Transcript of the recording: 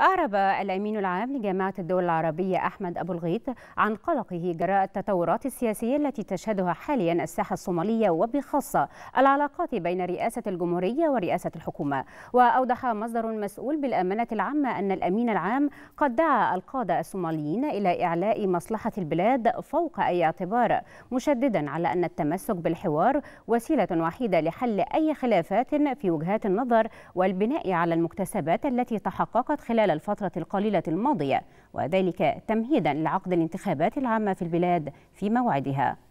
أعرب الأمين العام لجامعة الدول العربية أحمد أبو الغيط عن قلقه جراء التطورات السياسية التي تشهدها حاليا الساحة الصومالية وبخاصة العلاقات بين رئاسة الجمهورية ورئاسة الحكومة وأوضح مصدر مسؤول بالأمانة العامة أن الأمين العام قد دعا القادة الصوماليين إلى إعلاء مصلحة البلاد فوق أي اعتبار مشددا على أن التمسك بالحوار وسيلة وحيدة لحل أي خلافات في وجهات النظر والبناء على المكتسبات التي تحققت خلال خلال الفترة القليلة الماضية وذلك تمهيدا لعقد الانتخابات العامة في البلاد في موعدها